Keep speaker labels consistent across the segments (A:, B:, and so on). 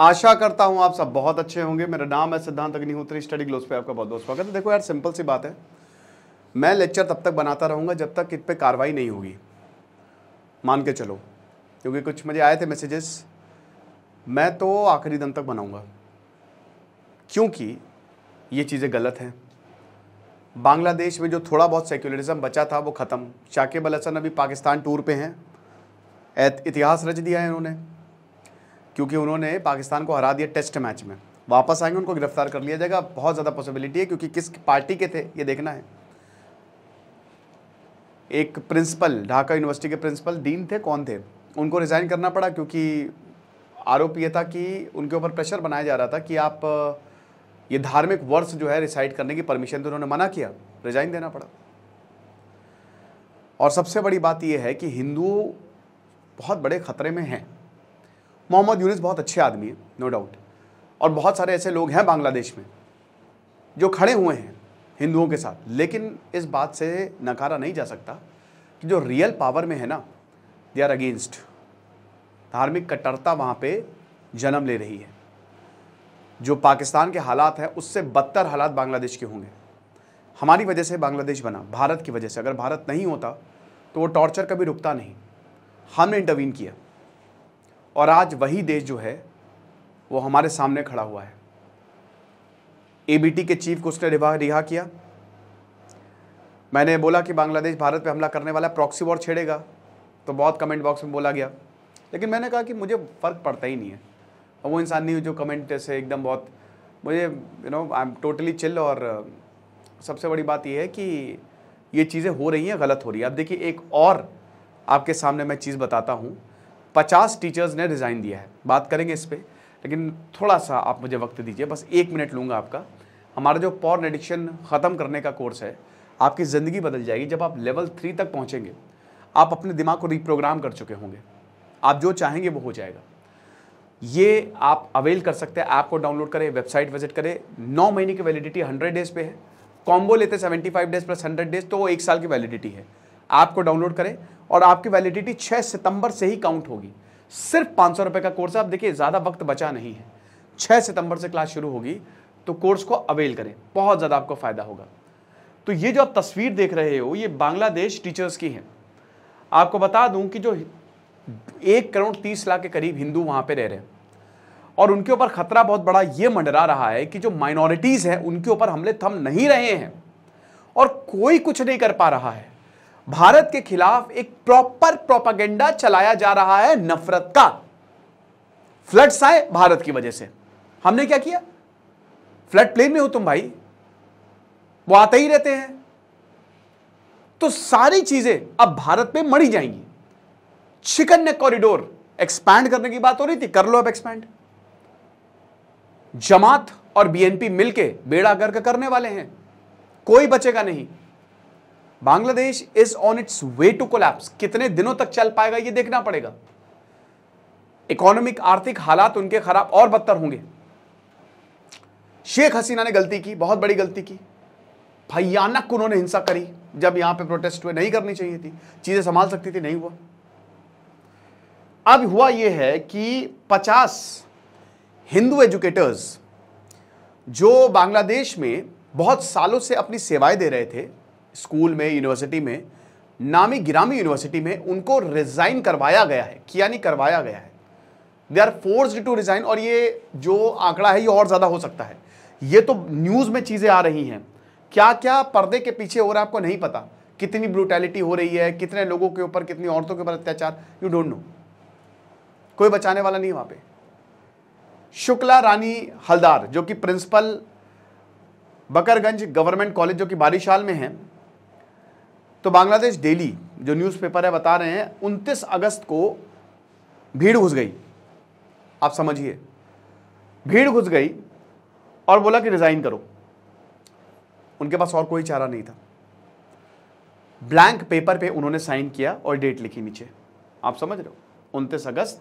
A: आशा करता हूँ आप सब बहुत अच्छे होंगे मेरा नाम है सिद्धांत अग्निहोत्री स्टडी ग्लोस पे आपका बहुत बहुत स्वागत है देखो यार सिंपल सी बात है मैं लेक्चर तब तक बनाता रहूँगा जब तक इत पर कार्रवाई नहीं होगी मान के चलो क्योंकि कुछ मुझे आए थे मैसेजेस मैं तो आखिरी दम तक बनाऊँगा क्योंकि ये चीज़ें गलत हैं बांग्लादेश में जो थोड़ा बहुत सेक्युलरिज्म बचा था वो ख़त्म शाकिब अल हसन अभी पाकिस्तान टूर पे हैं इतिहास रच दिया है इन्होंने क्योंकि उन्होंने पाकिस्तान को हरा दिया टेस्ट मैच में वापस आएंगे उनको गिरफ्तार कर लिया जाएगा बहुत ज़्यादा पॉसिबिलिटी है क्योंकि किस पार्टी के थे ये देखना है एक प्रिंसिपल ढाका यूनिवर्सिटी के प्रिंसिपल डीन थे कौन थे उनको रिज़ाइन करना पड़ा क्योंकि आरोप ये था कि उनके ऊपर प्रेशर बनाया जा रहा था कि आप ये धार्मिक वर्ष जो है रिसाइड करने की परमिशन तो उन्होंने मना किया रिज़ाइन देना पड़ा और सबसे बड़ी बात यह है कि हिंदू बहुत बड़े खतरे में हैं मोहम्मद यूनिस बहुत अच्छे आदमी हैं नो डाउट और बहुत सारे ऐसे लोग हैं बांग्लादेश में जो खड़े हुए हैं हिंदुओं के साथ लेकिन इस बात से नकारा नहीं जा सकता कि जो रियल पावर में है ना दे आर अगेंस्ट धार्मिक कट्टरता वहाँ पे जन्म ले रही है जो पाकिस्तान के हालात हैं उससे बदतर हालात बांग्लादेश के होंगे हमारी वजह से बांग्लादेश बना भारत की वजह से अगर भारत नहीं होता तो वो टॉर्चर कभी रुकता नहीं हमने इंटरवीन किया और आज वही देश जो है वो हमारे सामने खड़ा हुआ है एबीटी के चीफ को उसने रिहा रिहा किया मैंने बोला कि बांग्लादेश भारत पे हमला करने वाला प्रॉक्सी वॉर छेड़ेगा तो बहुत कमेंट बॉक्स में बोला गया लेकिन मैंने कहा कि मुझे फ़र्क पड़ता ही नहीं है वो इंसान नहीं जो कमेंट से एकदम बहुत मुझे you know I am totally chill और uh, सबसे बड़ी बात यह है कि ये चीज़ें हो रही हैं गलत हो रही है अब देखिए एक और आपके सामने मैं चीज़ बताता हूँ पचास टीचर्स ने रिज़ाइन दिया है बात करेंगे इस पर लेकिन थोड़ा सा आप मुझे वक्त दीजिए बस एक मिनट लूँगा आपका हमारा जो पॉर्न एडिक्शन ख़त्म करने का कोर्स है आपकी ज़िंदगी बदल जाएगी जब आप लेवल थ्री तक पहुँचेंगे आप अपने दिमाग को रिप्रोग्राम कर चुके होंगे आप जो चाहेंगे वो हो जाएगा ये आप अवेल कर सकते हैं ऐप को डाउनलोड करें वेबसाइट विजिट करें नौ महीने की वैलिडिटी हंड्रेड डेज़ पे है कॉम्बो लेते seventy five days plus hundred days तो वो एक साल की वैलिडिटी है ऐप को डाउनलोड करें और आपकी वैलिडिटी 6 सितंबर से ही काउंट होगी सिर्फ पाँच सौ का कोर्स है आप देखिए ज़्यादा वक्त बचा नहीं है छः सितंबर से क्लास शुरू होगी तो कोर्स को अवेल करें बहुत ज़्यादा आपको फ़ायदा होगा तो ये जो आप तस्वीर देख रहे हो ये बांग्लादेश टीचर्स की है आपको बता दूं कि जो एक करोड़ तीस लाख के करीब हिंदू वहाँ पे रह रहे हैं और उनके ऊपर खतरा बहुत बड़ा ये मंडरा रहा है कि जो माइनॉरिटीज़ हैं उनके ऊपर हमले थम नहीं रहे हैं और कोई कुछ नहीं कर पा रहा है भारत के खिलाफ एक प्रॉपर प्रोपागेंडा चलाया जा रहा है नफरत का फ्लड्स आए भारत की वजह से हमने क्या किया फ्लड प्लेन में हो तुम भाई वो आते ही रहते हैं तो सारी चीजें अब भारत में मड़ी जाएंगी चिकन ने कॉरिडोर एक्सपैंड करने की बात हो रही थी कर लो अब एक्सपैंड जमात और बीएनपी मिलके बेड़ा गर्क करने वाले हैं कोई बचेगा नहीं Bangladesh is on its way to collapse कितने दिनों तक चल पाएगा ये देखना पड़ेगा इकोनॉमिक आर्थिक हालात उनके खराब और बदतर होंगे शेख हसीना ने गलती की बहुत बड़ी गलती की भयानक उन्होंने हिंसा करी जब यहां पे प्रोटेस्ट हुए नहीं करनी चाहिए थी चीजें संभाल सकती थी नहीं हुआ अब हुआ यह है कि 50 हिंदू एजुकेटर्स जो बांग्लादेश में बहुत सालों से अपनी सेवाएं दे रहे थे स्कूल में यूनिवर्सिटी में नामी गिरामी यूनिवर्सिटी में उनको रिजाइन करवाया गया है किया नहीं करवाया गया है they are force to resign और ये जो आंकड़ा है ये और ज़्यादा हो सकता है ये तो न्यूज़ में चीज़ें आ रही हैं क्या क्या पर्दे के पीछे हो रहा है आपको नहीं पता कितनी ब्रूटैलिटी हो रही है कितने लोगों के ऊपर कितनी औरतों के ऊपर अत्याचार यू डोंट नो कोई बचाने वाला नहीं वहां पे शुक्ला रानी हलदार जो कि प्रिंसिपल बकरगंज गवर्नमेंट कॉलेज जो कि बारिशाल में है तो बांग्लादेश डेली जो न्यूज़पेपर है बता रहे हैं उनतीस अगस्त को भीड़ घुस गई आप समझिए भीड़ घुस गई और बोला कि रिज़ाइन करो उनके पास और कोई चारा नहीं था ब्लैंक पेपर पे उन्होंने साइन किया और डेट लिखी नीचे आप समझ रहे हो उनतीस अगस्त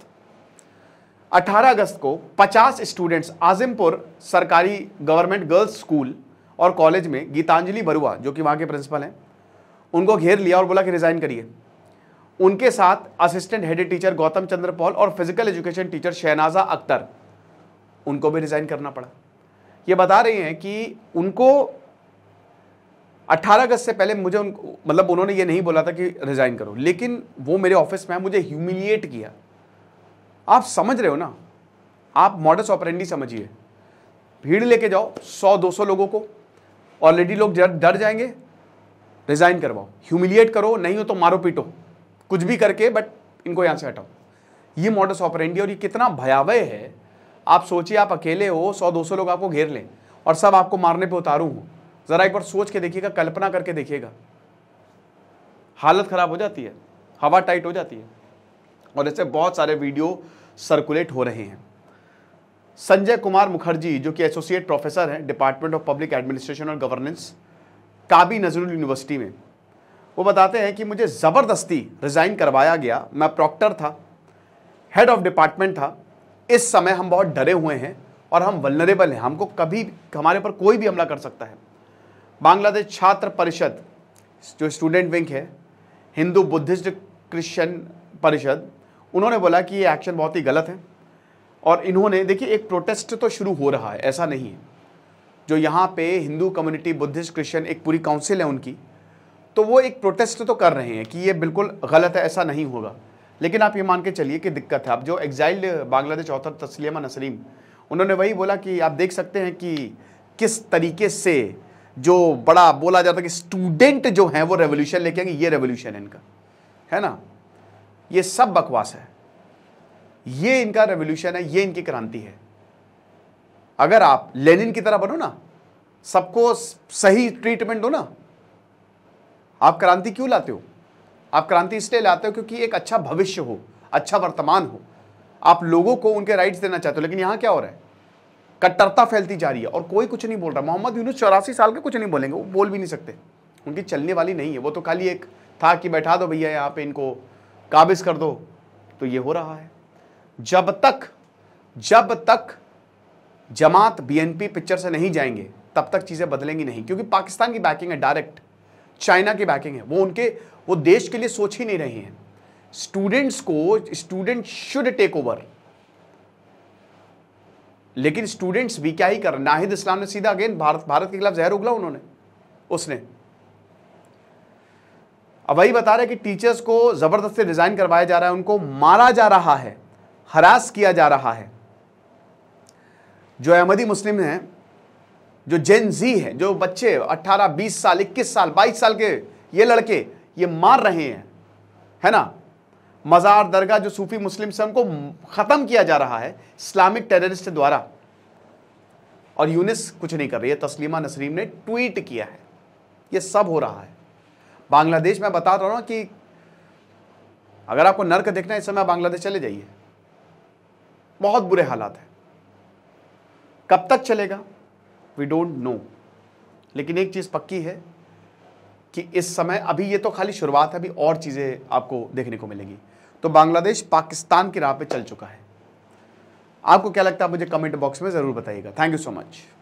A: 18 अगस्त को 50 स्टूडेंट्स आजिमपुर सरकारी गवर्नमेंट गर्ल्स स्कूल और कॉलेज में गीतांजलि बरुआ जो कि वहां के प्रिंसिपल हैं उनको घेर लिया और बोला कि रिज़ाइन करिए उनके साथ assistant head teacher Gautam Chandra Paul और physical education teacher Shahnaza Akhtar उनको भी रिज़ाइन करना पड़ा ये बता रही हैं कि उनको 18 अगस्त से पहले मुझे उन मतलब उन्होंने ये नहीं बोला था कि रिज़ाइन करो लेकिन वो मेरे ऑफिस में मुझे ह्यूमिलिएट किया आप समझ रहे हो ना आप मॉडर्स ऑपरेंडी समझिए भीड़ लेके जाओ 100-200 लोगों को ऑलरेडी लोग डर जाएंगे रिजाइन करवाओ ह्यूमिलिएट करो नहीं हो तो मारो पीटो कुछ भी करके बट इनको यहां से हटाओ ये ऑफर ऑपरेंडी और ये कितना भयावह है आप सोचिए आप अकेले हो सौ दो सौ लोग आपको घेर लें और सब आपको मारने पे उतारू हो ज़रा एक बार सोच के देखिएगा कल्पना करके देखिएगा हालत ख़राब हो जाती है हवा टाइट हो जाती है और ऐसे बहुत सारे वीडियो सर्कुलेट हो रहे हैं संजय कुमार मुखर्जी जो कि एसोसिएट प्रोफेसर हैं डिपार्टमेंट ऑफ पब्लिक एडमिनिस्ट्रेशन और गवर्नेंस काबी नजरुल यूनिवर्सिटी में वो बताते हैं कि मुझे ज़बरदस्ती रिज़ाइन करवाया गया मैं प्रॉक्टर था हेड ऑफ डिपार्टमेंट था इस समय हम बहुत डरे हुए हैं और हम वलनरेबल हैं हमको कभी हमारे पर कोई भी हमला कर सकता है बांग्लादेश छात्र परिषद जो स्टूडेंट विंग है हिंदू बुद्धिस्ट क्रिश्चियन परिषद उन्होंने बोला कि ये एक्शन बहुत ही गलत है और इन्होंने देखिए एक प्रोटेस्ट तो शुरू हो रहा है ऐसा नहीं है जो यहाँ पे हिंदू कम्युनिटी बुद्धिस्ट क्रिश्चियन एक पूरी काउंसिल है उनकी तो वो एक प्रोटेस्ट तो कर रहे हैं कि ये बिल्कुल गलत है ऐसा नहीं होगा लेकिन आप ये मान के चलिए कि दिक्कत है अब जो एग्जाइल्ड बांग्लादेश ऑथर तस्लीमा नसरीम उन्होंने वही बोला कि आप देख सकते हैं कि किस तरीके से जो बड़ा बोला जाता है कि स्टूडेंट जो हैं वो रेवोल्यूशन लेके आएंगे ये रेवोल्यूशन है इनका है ना ये सब बकवास है ये इनका रेवोल्यूशन है ये इनकी क्रांति है अगर आप लेनिन की तरह बनो ना सबको सही ट्रीटमेंट दो ना आप क्रांति क्यों लाते हो आप क्रांति इसलिए लाते हो क्योंकि एक अच्छा भविष्य हो अच्छा वर्तमान हो आप लोगों को उनके राइट्स देना चाहते हो लेकिन यहां क्या हो रहा है कट्टरता फैलती जा रही है और कोई कुछ नहीं बोल रहा मोहम्मद यूनुस चौरासी साल के कुछ नहीं बोलेंगे वो बोल भी नहीं सकते उनकी चलने वाली नहीं है वो तो खाली एक था कि बैठा दो भैया यहाँ पे इनको काबिज कर दो तो ये हो रहा है जब तक जब तक जमात बीएनपी पिक्चर से नहीं जाएंगे तब तक चीज़ें बदलेंगी नहीं क्योंकि पाकिस्तान की बैकिंग है डायरेक्ट चाइना की बैकिंग है वो उनके वो देश के लिए सोच ही नहीं रहे हैं स्टूडेंट्स को स्टूडेंट शुड टेक ओवर लेकिन स्टूडेंट्स भी क्या ही कर नाहिद इस्लाम ने सीधा अगेन भारत भारत के खिलाफ जहर उगला उन्होंने उसने अब वही बता रहे कि टीचर्स को जबरदस्ती रिजाइन करवाया जा रहा है उनको मारा जा रहा है हरास किया जा रहा है जो अहमदी मुस्लिम हैं जो जेन जी है जो बच्चे 18, 20 साल 21 साल 22 साल के ये लड़के ये मार रहे हैं है ना मज़ार दरगाह जो सूफी मुस्लिम से उनको ख़त्म किया जा रहा है इस्लामिक टेररिस्ट द्वारा और यूनिस कुछ नहीं कर रही है तस्लीमा नसरीम ने ट्वीट किया है ये सब हो रहा है बांग्लादेश में बता रहा हूँ कि अगर आपको नर्क देखना है इस समय बांग्लादेश चले जाइए बहुत बुरे हालात हैं कब तक चलेगा वी डोंट नो लेकिन एक चीज़ पक्की है कि इस समय अभी ये तो खाली शुरुआत है अभी और चीज़ें आपको देखने को मिलेंगी तो बांग्लादेश पाकिस्तान की राह पे चल चुका है आपको क्या लगता है मुझे कमेंट बॉक्स में ज़रूर बताइएगा थैंक यू सो मच